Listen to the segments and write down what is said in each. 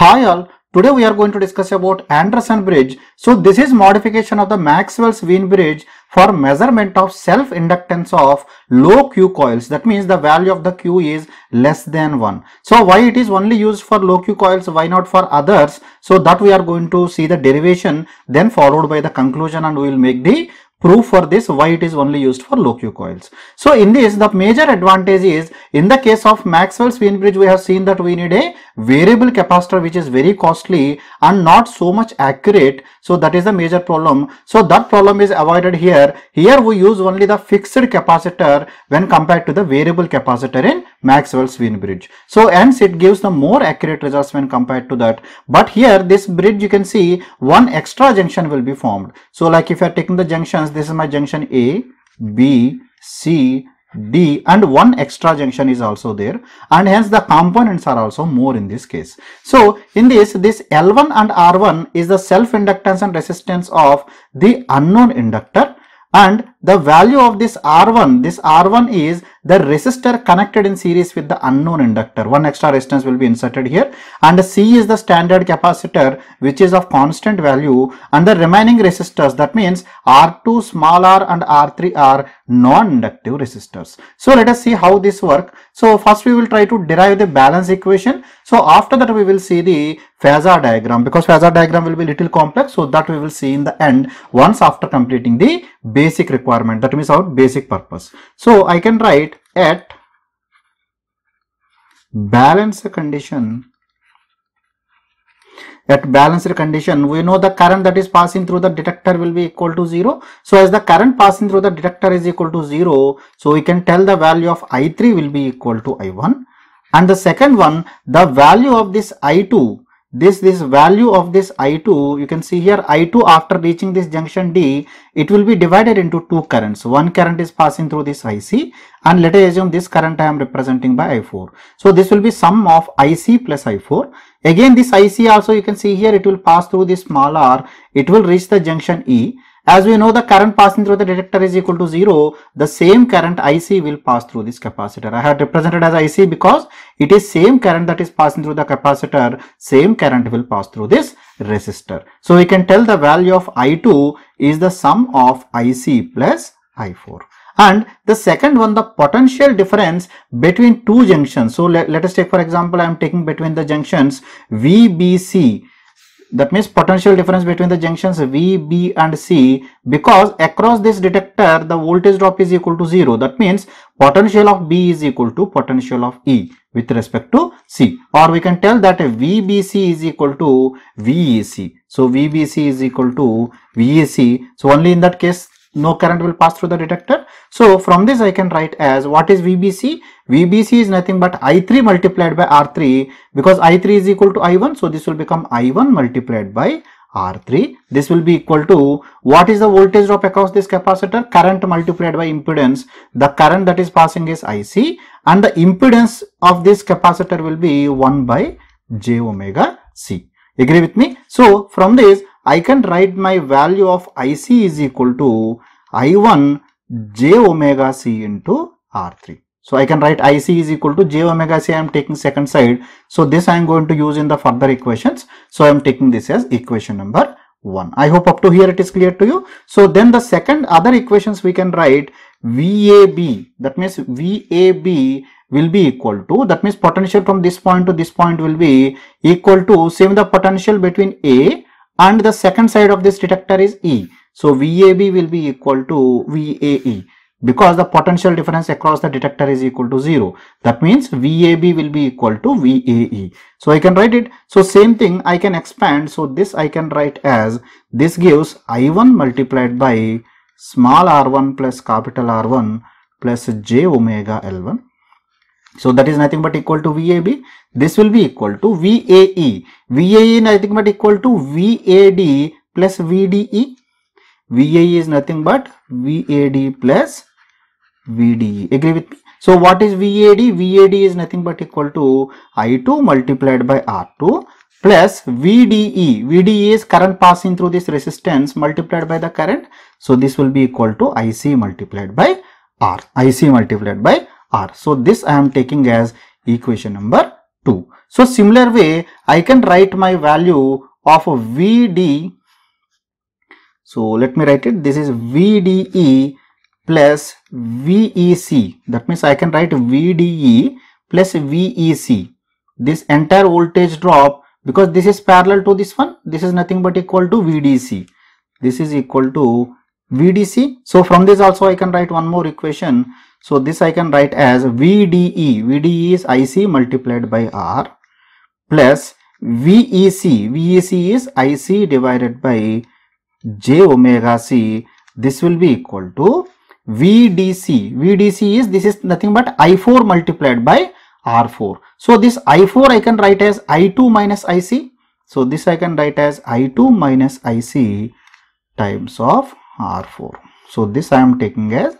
Hi all, today we are going to discuss about Anderson bridge. So this is modification of the Maxwell's-Wien bridge for measurement of self-inductance of low Q coils. That means the value of the Q is less than 1. So why it is only used for low Q coils, why not for others? So that we are going to see the derivation then followed by the conclusion and we will make the proof for this why it is only used for low-Q coils. So in this the major advantage is in the case of Maxwell's Wien bridge we have seen that we need a variable capacitor which is very costly and not so much accurate. So that is the major problem. So that problem is avoided here. Here we use only the fixed capacitor when compared to the variable capacitor in Maxwell's Wien bridge. So hence it gives the more accurate results when compared to that. But here this bridge you can see one extra junction will be formed. So like if you are taking the junctions this is my junction A, B, C, D and one extra junction is also there and hence the components are also more in this case. So in this, this L1 and R1 is the self inductance and resistance of the unknown inductor and the value of this R1, this R1 is the resistor connected in series with the unknown inductor. One extra resistance will be inserted here and C is the standard capacitor which is of constant value and the remaining resistors that means R2 small r and R3 are non-inductive resistors. So let us see how this work. So first we will try to derive the balance equation. So after that we will see the phasor diagram because phasor diagram will be little complex so that we will see in the end once after completing the basic requirement that means our basic purpose. So I can write at balanced condition at balanced condition we know the current that is passing through the detector will be equal to 0 so as the current passing through the detector is equal to 0 so we can tell the value of i3 will be equal to i1 and the second one the value of this i2 this this value of this i2 you can see here i2 after reaching this junction d it will be divided into two currents one current is passing through this ic and let us assume this current i am representing by i4 so this will be sum of ic plus i4 again this ic also you can see here it will pass through this small r it will reach the junction e as we know the current passing through the detector is equal to 0, the same current IC will pass through this capacitor. I have represented as IC because it is same current that is passing through the capacitor, same current will pass through this resistor. So we can tell the value of I2 is the sum of IC plus I4 and the second one the potential difference between two junctions. So let, let us take for example I am taking between the junctions VBC that means potential difference between the junctions V, B and C because across this detector the voltage drop is equal to 0. That means potential of B is equal to potential of E with respect to C or we can tell that VBC is equal to VEC. So VBC is equal to VEC. So only in that case no current will pass through the detector. So from this I can write as what is VBC? VBC is nothing but I3 multiplied by R3 because I3 is equal to I1. So this will become I1 multiplied by R3. This will be equal to what is the voltage drop across this capacitor? Current multiplied by impedance. The current that is passing is IC and the impedance of this capacitor will be 1 by j omega c. Agree with me? So from this I can write my value of IC is equal to I1 j omega C into R3. So I can write IC is equal to j omega C. I am taking second side. So this I am going to use in the further equations. So I am taking this as equation number 1. I hope up to here it is clear to you. So then the second other equations we can write VAB. That means VAB will be equal to that means potential from this point to this point will be equal to same the potential between A and the second side of this detector is E. So VAB will be equal to VAE because the potential difference across the detector is equal to 0. That means VAB will be equal to VAE. So I can write it. So same thing I can expand. So this I can write as this gives I1 multiplied by small r1 plus capital R1 plus j omega L1 so that is nothing but equal to VAB. This will be equal to VAE. VAE nothing but equal to VAD plus VDE. VAE is nothing but VAD plus VDE. Agree with me? So what is VAD? VAD is nothing but equal to I2 multiplied by R2 plus VDE. VDE is current passing through this resistance multiplied by the current. So this will be equal to IC multiplied by R. IC multiplied by r. So this I am taking as equation number 2. So similar way I can write my value of VD. So let me write it. This is VDE plus VEC. That means I can write VDE plus VEC. This entire voltage drop because this is parallel to this one. This is nothing but equal to VDC. This is equal to VDC. So from this also I can write one more equation. So this I can write as VDE. VDE is IC multiplied by R plus VEC. VEC is IC divided by J omega C. This will be equal to VDC. VDC is this is nothing but I4 multiplied by R4. So this I4 I can write as I2 minus IC. So this I can write as I2 minus IC times of R4. So this I am taking as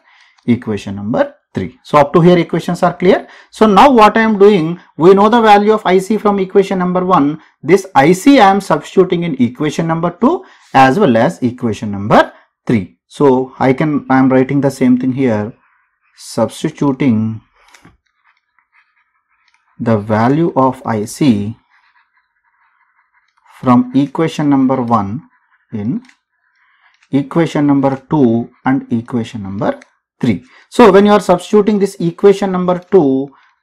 equation number 3. So, up to here equations are clear. So, now what I am doing, we know the value of IC from equation number 1. This IC I am substituting in equation number 2 as well as equation number 3. So, I can, I am writing the same thing here, substituting the value of IC from equation number 1 in equation number 2 and equation number 3. So when you are substituting this equation number 2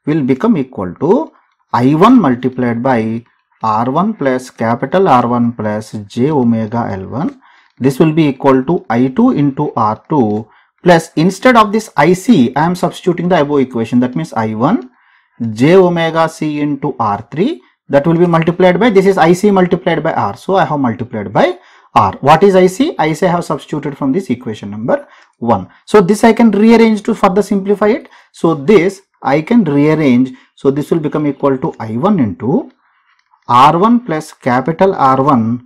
will become equal to I1 multiplied by R1 plus capital R1 plus j omega L1. This will be equal to I2 into R2 plus instead of this IC I am substituting the above equation that means I1 j omega C into R3 that will be multiplied by this is IC multiplied by R. So I have multiplied by R. What is IC? IC I have substituted from this equation number 1 so this i can rearrange to further simplify it so this i can rearrange so this will become equal to i1 into r1 plus capital r1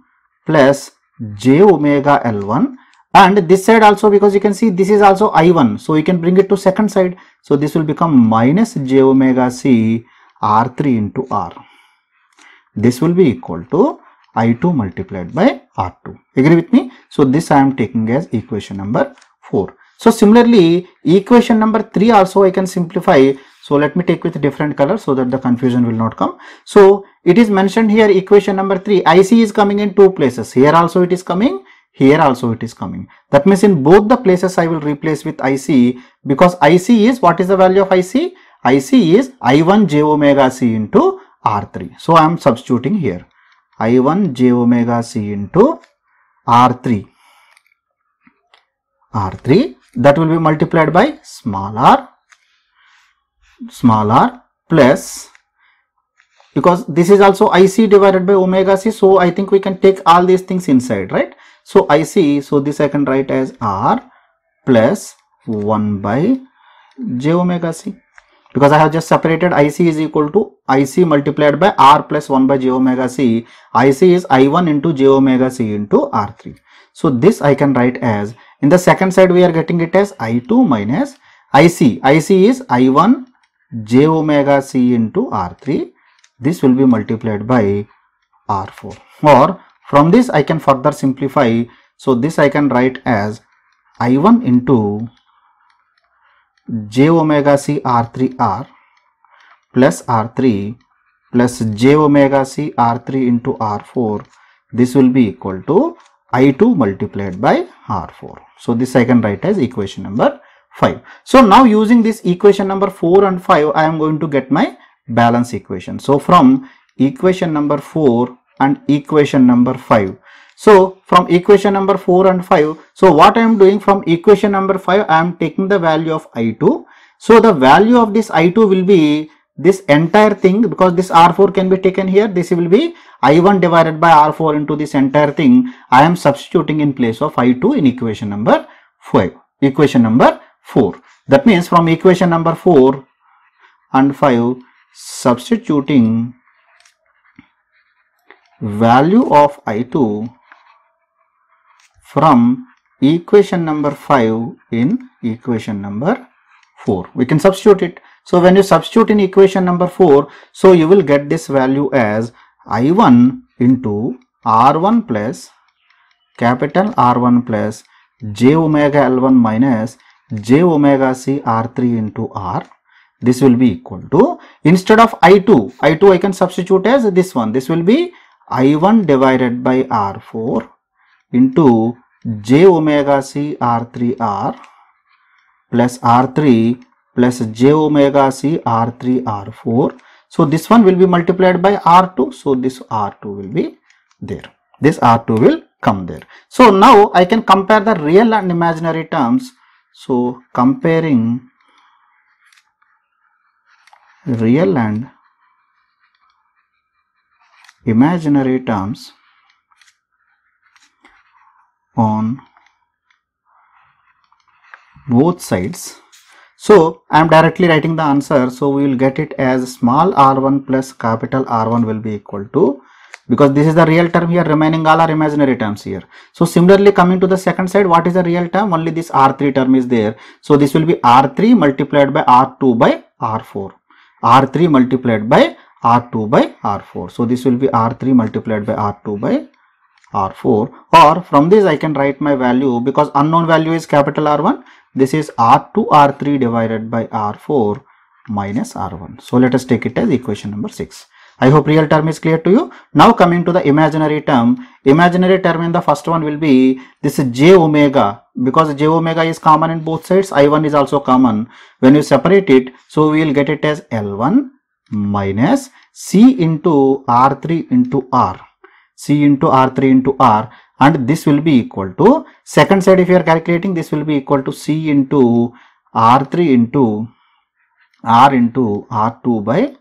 plus j omega l1 and this side also because you can see this is also i1 so you can bring it to second side so this will become minus j omega c r3 into r this will be equal to i2 multiplied by r2 agree with me so this i am taking as equation number 4. So similarly, equation number 3 also I can simplify. So let me take with different color so that the confusion will not come. So it is mentioned here equation number 3. IC is coming in two places. Here also it is coming. Here also it is coming. That means in both the places I will replace with IC because IC is what is the value of IC? IC is I1 j omega C into R3. So I am substituting here I1 j omega C into R3 r3 that will be multiplied by small r small r plus because this is also ic divided by omega c so i think we can take all these things inside right so ic so this i can write as r plus 1 by j omega c because I have just separated IC is equal to IC multiplied by R plus 1 by j omega c. IC is I1 into j omega c into R3. So this I can write as in the second side we are getting it as I2 minus IC. IC is I1 j omega C into R3. This will be multiplied by R4 or from this I can further simplify. So this I can write as I1 into j omega C R3R plus R3 plus j omega C R3 into R4. This will be equal to I2 multiplied by R4. So this I can write as equation number 5. So now using this equation number 4 and 5, I am going to get my balance equation. So from equation number 4 and equation number 5. So from equation number 4 and 5, so what I am doing from equation number 5, I am taking the value of I2. So the value of this I2 will be this entire thing because this r4 can be taken here this will be i1 divided by r4 into this entire thing i am substituting in place of i2 in equation number 5 equation number 4 that means from equation number 4 and 5 substituting value of i2 from equation number 5 in equation number 4 we can substitute it so when you substitute in equation number 4, so you will get this value as I1 into R1 plus capital R1 plus j omega L1 minus j omega C R3 into R. This will be equal to instead of I2, I2 I can substitute as this one. This will be I1 divided by R4 into j omega C R3 R plus R3 plus j omega c r3 r4 so this one will be multiplied by r2 so this r2 will be there this r2 will come there so now i can compare the real and imaginary terms so comparing real and imaginary terms on both sides so I am directly writing the answer. So we will get it as small r1 plus capital R1 will be equal to because this is the real term here remaining all are imaginary terms here. So similarly coming to the second side what is the real term only this r3 term is there. So this will be r3 multiplied by r2 by r4 r3 multiplied by r2 by r4. So this will be r3 multiplied by r2 by r4 or from this I can write my value because unknown value is capital R1 this is R2 R3 divided by R4 minus R1. So let us take it as equation number 6. I hope real term is clear to you. Now coming to the imaginary term. Imaginary term in the first one will be this is j omega because j omega is common in both sides i1 is also common. When you separate it so we will get it as L1 minus C into R3 into R. C into R3 into R and this will be equal to second side if you are calculating this will be equal to C into R3 into R into R2 by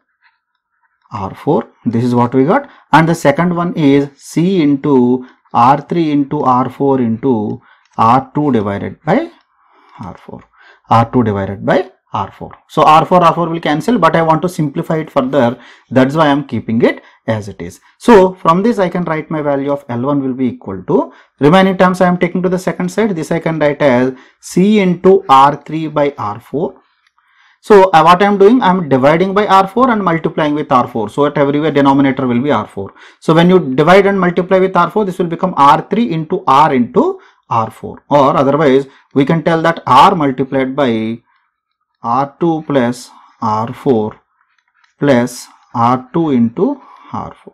R4 this is what we got and the second one is C into R3 into R4 into R2 divided by R4 R2 divided by R4. So R4, R4 will cancel but I want to simplify it further. That's why I'm keeping it as it is. So from this I can write my value of L1 will be equal to remaining terms I am taking to the second side. This I can write as C into R3 by R4. So uh, what I am doing, I am dividing by R4 and multiplying with R4. So at everywhere denominator will be R4. So when you divide and multiply with R4, this will become R3 into R into R4 or otherwise we can tell that R multiplied by R2 plus R4 plus R2 into R4.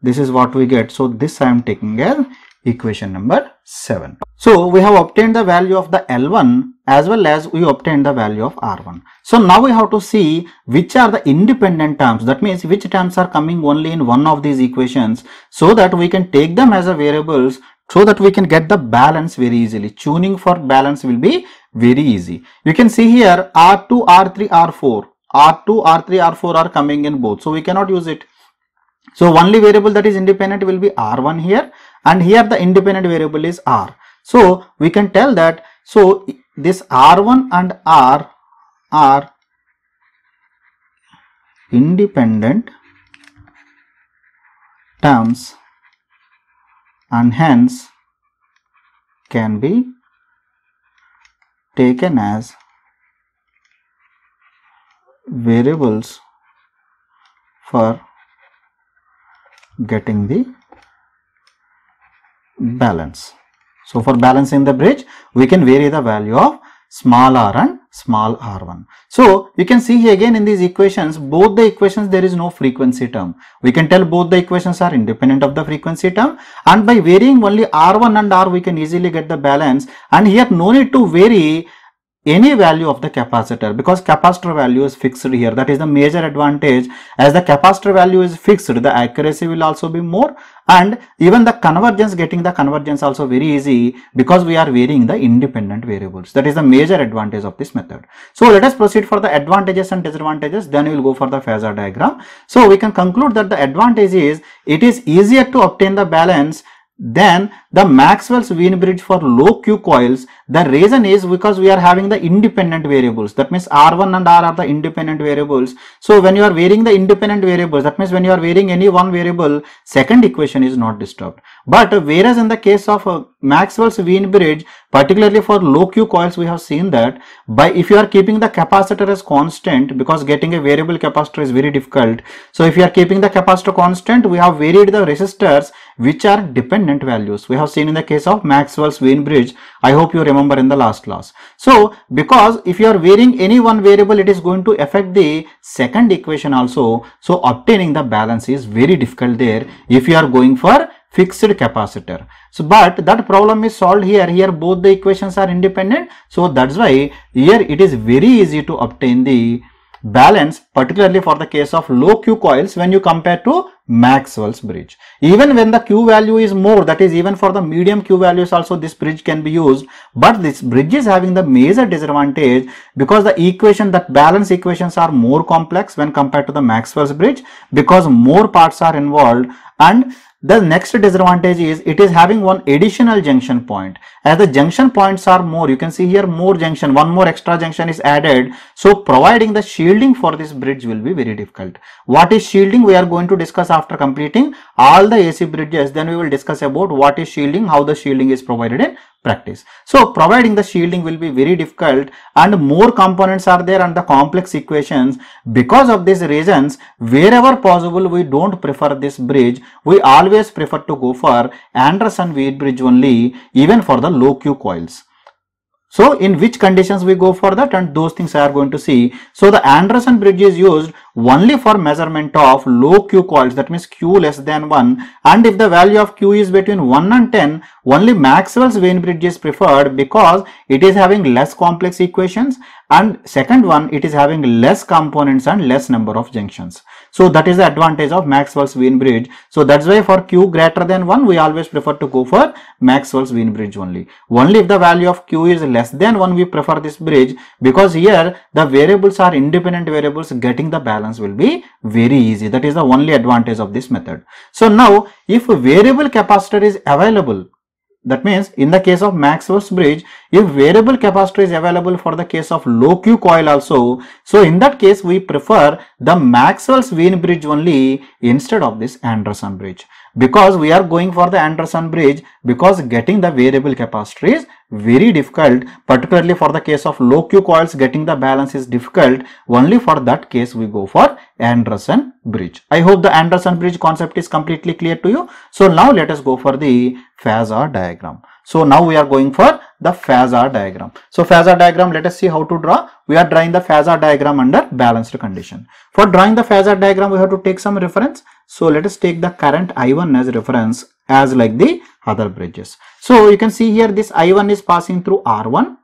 This is what we get. So this I am taking as equation number 7. So we have obtained the value of the L1 as well as we obtained the value of R1. So now we have to see which are the independent terms that means which terms are coming only in one of these equations so that we can take them as a variables so that we can get the balance very easily. Tuning for balance will be very easy. You can see here R2, R3, R4. R2, R3, R4 are coming in both. So we cannot use it. So only variable that is independent will be R1 here and here the independent variable is R. So we can tell that so this R1 and R are independent terms and hence can be taken as variables for getting the balance. So, for balancing the bridge, we can vary the value of small r and small r1. So, you can see again in these equations, both the equations there is no frequency term. We can tell both the equations are independent of the frequency term and by varying only r1 and r we can easily get the balance and here no need to vary any value of the capacitor because capacitor value is fixed here that is the major advantage as the capacitor value is fixed the accuracy will also be more and even the convergence getting the convergence also very easy because we are varying the independent variables that is the major advantage of this method so let us proceed for the advantages and disadvantages then we will go for the phasor diagram so we can conclude that the advantage is it is easier to obtain the balance than the Maxwell's Wien bridge for low Q coils, the reason is because we are having the independent variables. That means R1 and R are the independent variables. So when you are varying the independent variables, that means when you are varying any one variable, second equation is not disturbed. But whereas in the case of uh, Maxwell's Wien bridge, particularly for low Q coils, we have seen that by if you are keeping the capacitor as constant, because getting a variable capacitor is very difficult. So if you are keeping the capacitor constant, we have varied the resistors which are dependent values. We have have seen in the case of Maxwell's bridge, I hope you remember in the last class. So, because if you are varying any one variable, it is going to affect the second equation also. So, obtaining the balance is very difficult there if you are going for fixed capacitor. So, but that problem is solved here. Here both the equations are independent. So, that's why here it is very easy to obtain the balance particularly for the case of low Q coils when you compare to Maxwell's bridge. Even when the Q value is more that is even for the medium Q values also this bridge can be used but this bridge is having the major disadvantage because the equation that balance equations are more complex when compared to the Maxwell's bridge because more parts are involved and the next disadvantage is it is having one additional junction point. As the junction points are more, you can see here more junction, one more extra junction is added. So providing the shielding for this bridge will be very difficult. What is shielding? We are going to discuss after completing all the AC bridges. Then we will discuss about what is shielding, how the shielding is provided in practice. So providing the shielding will be very difficult and more components are there and the complex equations. Because of these reasons, wherever possible we don't prefer this bridge. We always prefer to go for Anderson-Weed bridge only even for the low Q coils. So in which conditions we go for that and those things I are going to see. So the Anderson bridge is used only for measurement of low Q coils that means Q less than 1 and if the value of Q is between 1 and 10 only Maxwell's Wien bridge is preferred because it is having less complex equations and second one it is having less components and less number of junctions. So that is the advantage of Maxwell's-Wien bridge. So that's why for Q greater than 1, we always prefer to go for Maxwell's-Wien bridge only. Only if the value of Q is less than 1, we prefer this bridge because here the variables are independent variables. Getting the balance will be very easy. That is the only advantage of this method. So now if variable capacitor is available, that means in the case of Maxwell's bridge, if variable capacitor is available for the case of low Q coil also, so in that case we prefer the Maxwell's Wien bridge only instead of this Anderson bridge because we are going for the Anderson bridge because getting the variable capacitor is very difficult particularly for the case of low Q coils getting the balance is difficult only for that case we go for Anderson bridge. I hope the Anderson bridge concept is completely clear to you. So now let us go for the phasor diagram. So now we are going for the phasor diagram. So phasor diagram let us see how to draw. We are drawing the phasor diagram under balanced condition. For drawing the phasor diagram we have to take some reference. So let us take the current I1 as reference as like the other bridges. So you can see here this I1 is passing through R1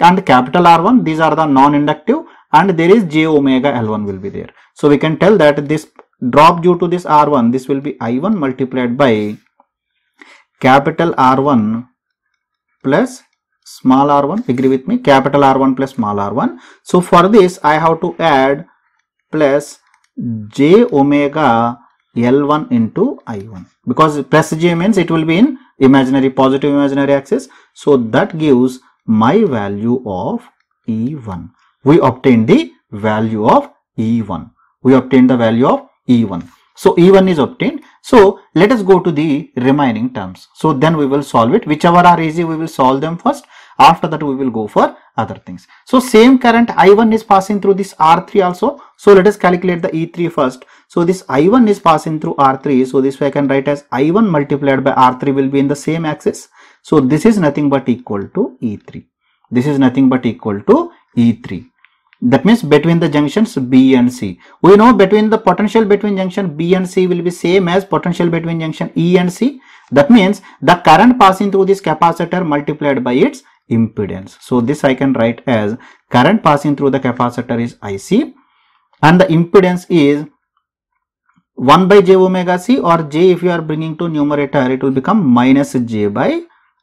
and capital R1 these are the non-inductive and there is j omega L1 will be there. So we can tell that this drop due to this R1 this will be I1 multiplied by capital R1 plus small r1 agree with me capital r1 plus small r1 so for this i have to add plus j omega L1 into I1 because J means it will be in imaginary positive imaginary axis. So that gives my value of E1. We obtain the value of E1. We obtain the value of E1. So E1 is obtained. So let us go to the remaining terms. So then we will solve it. Whichever are easy, we will solve them first after that we will go for other things so same current i1 is passing through this r3 also so let us calculate the e3 first so this i1 is passing through r3 so this way i can write as i1 multiplied by r3 will be in the same axis so this is nothing but equal to e3 this is nothing but equal to e3 that means between the junctions B and C. We know between the potential between junction B and C will be same as potential between junction E and C. That means the current passing through this capacitor multiplied by its impedance. So this I can write as current passing through the capacitor is IC and the impedance is 1 by j omega c or j if you are bringing to numerator it will become minus j by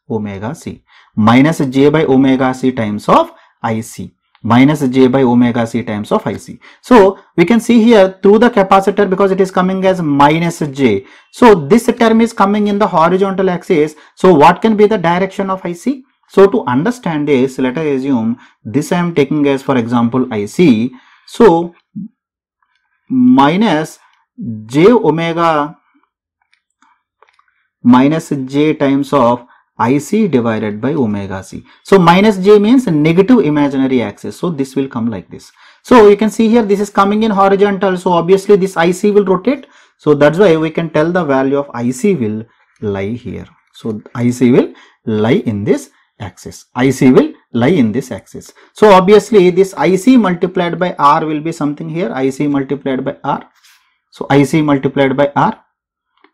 omega c minus j by omega c times of IC minus j by omega c times of IC. So we can see here through the capacitor because it is coming as minus j. So this term is coming in the horizontal axis. So what can be the direction of IC? So to understand this, let us assume this I am taking as for example IC. So minus j omega minus j times of IC divided by omega C. So minus j means negative imaginary axis. So this will come like this. So you can see here this is coming in horizontal. So obviously this IC will rotate. So that's why we can tell the value of IC will lie here. So IC will lie in this axis. IC will lie in this axis. So obviously this IC multiplied by R will be something here IC multiplied by R. So IC multiplied by R.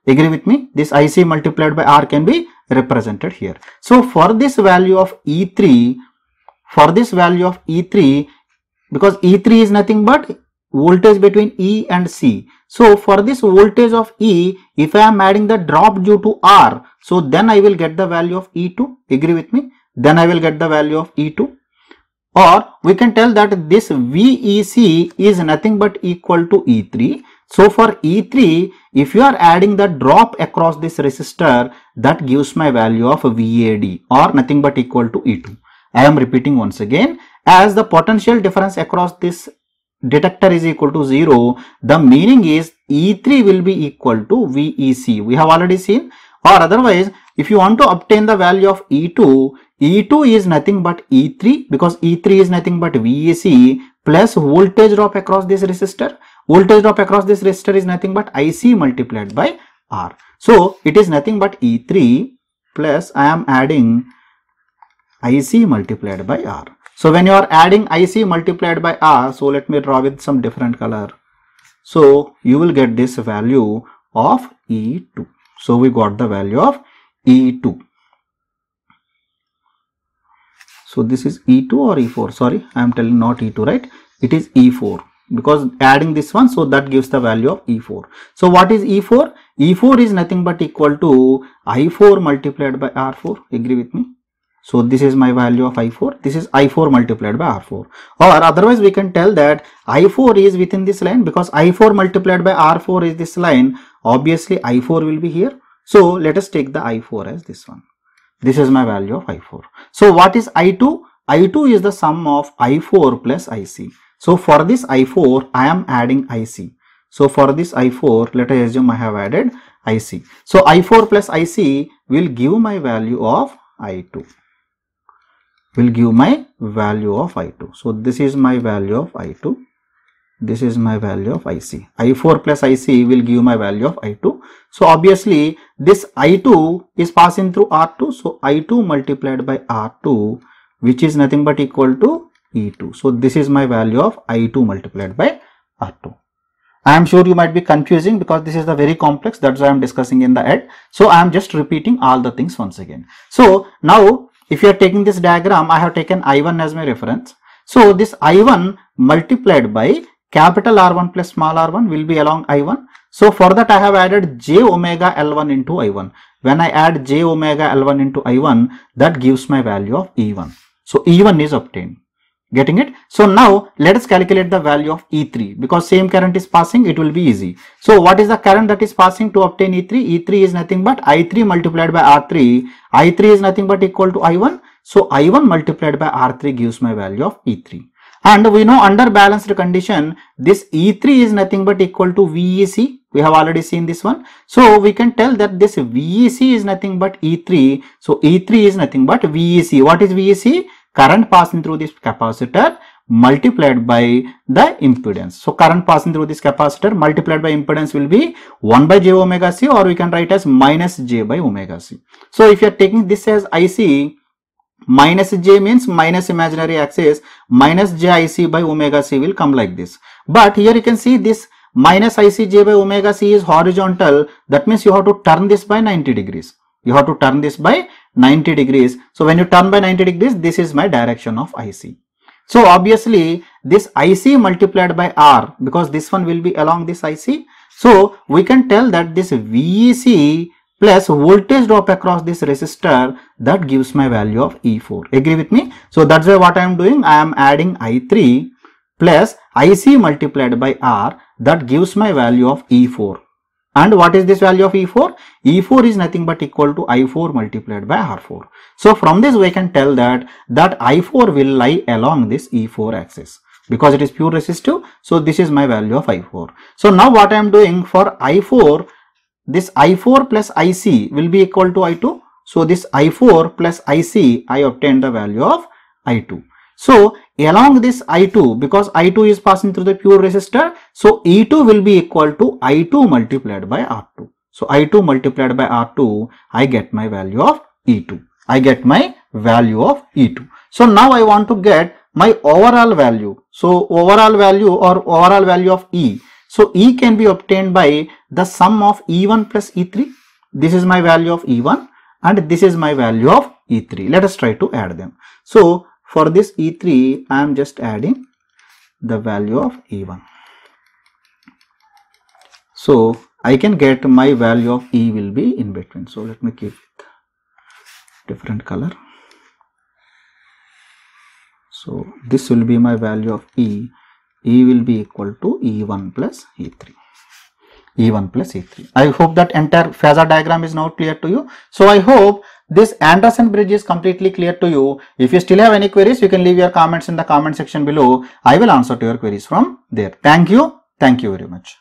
Agree with me? This IC multiplied by R can be represented here. So for this value of E3, for this value of E3, because E3 is nothing but voltage between E and C. So for this voltage of E, if I am adding the drop due to R, so then I will get the value of E2. Agree with me? Then I will get the value of E2. Or we can tell that this VEC is nothing but equal to E3. So for E3, if you are adding the drop across this resistor, that gives my value of VAD or nothing but equal to E2. I am repeating once again as the potential difference across this detector is equal to 0, the meaning is E3 will be equal to VEC. We have already seen or otherwise if you want to obtain the value of E2, E2 is nothing but E3 because E3 is nothing but VEC plus voltage drop across this resistor. Voltage drop across this resistor is nothing but IC multiplied by R. So, it is nothing but E3 plus I am adding IC multiplied by R. So when you are adding IC multiplied by R, so let me draw with some different color. So you will get this value of E2. So we got the value of E2. So this is E2 or E4. Sorry, I am telling not E2, right? It is E4 because adding this one, so that gives the value of E4. So what is E4? E4 is nothing but equal to I4 multiplied by R4. Agree with me? So this is my value of I4. This is I4 multiplied by R4 or otherwise we can tell that I4 is within this line because I4 multiplied by R4 is this line. Obviously I4 will be here. So let us take the I4 as this one. This is my value of I4. So what is I2? I2 is the sum of I4 plus IC. So for this I4 I am adding IC. So for this I4 let us assume I have added IC. So I4 plus IC will give my value of I2 will give my value of I2. So, this is my value of I2. This is my value of IC. I4 plus IC will give my value of I2. So, obviously, this I2 is passing through R2. So, I2 multiplied by R2 which is nothing but equal to E2. So, this is my value of I2 multiplied by R2. I am sure you might be confusing because this is the very complex that's why I am discussing in the head. So, I am just repeating all the things once again. So, now if you are taking this diagram, I have taken I1 as my reference. So this I1 multiplied by capital R1 plus small r1 will be along I1. So for that I have added j omega L1 into I1. When I add j omega L1 into I1, that gives my value of E1. So E1 is obtained getting it so now let us calculate the value of e3 because same current is passing it will be easy so what is the current that is passing to obtain e3 e3 is nothing but i3 multiplied by r3 i3 is nothing but equal to i1 so i1 multiplied by r3 gives my value of e3 and we know under balanced condition this e3 is nothing but equal to vec we have already seen this one so we can tell that this vec is nothing but e3 so e3 is nothing but vec what is vec current passing through this capacitor multiplied by the impedance. So, current passing through this capacitor multiplied by impedance will be 1 by j omega c or we can write as minus j by omega c. So, if you are taking this as IC, minus j means minus imaginary axis, minus jic by omega c will come like this. But here you can see this minus ic j by omega c is horizontal. That means you have to turn this by 90 degrees. You have to turn this by 90 degrees. So when you turn by 90 degrees, this is my direction of IC. So obviously this IC multiplied by R because this one will be along this IC. So we can tell that this VEC plus voltage drop across this resistor that gives my value of E4. Agree with me? So that's why what I am doing, I am adding I3 plus IC multiplied by R that gives my value of E4. And what is this value of E4? E4 is nothing but equal to I4 multiplied by R4. So from this we can tell that that I4 will lie along this E4 axis because it is pure resistive. So this is my value of I4. So now what I am doing for I4, this I4 plus IC will be equal to I2. So this I4 plus IC, I obtain the value of I2. So along this I2 because I2 is passing through the pure resistor. So E2 will be equal to I2 multiplied by R2. So I2 multiplied by R2, I get my value of E2. I get my value of E2. So now I want to get my overall value. So overall value or overall value of E. So E can be obtained by the sum of E1 plus E3. This is my value of E1 and this is my value of E3. Let us try to add them. So for this E3, I am just adding the value of E1. So, I can get my value of E will be in between. So, let me keep it different color. So, this will be my value of E. E will be equal to E1 plus E3. E1 plus E3. I hope that entire phasor diagram is now clear to you. So, I hope this Anderson bridge is completely clear to you. If you still have any queries, you can leave your comments in the comment section below. I will answer to your queries from there. Thank you. Thank you very much.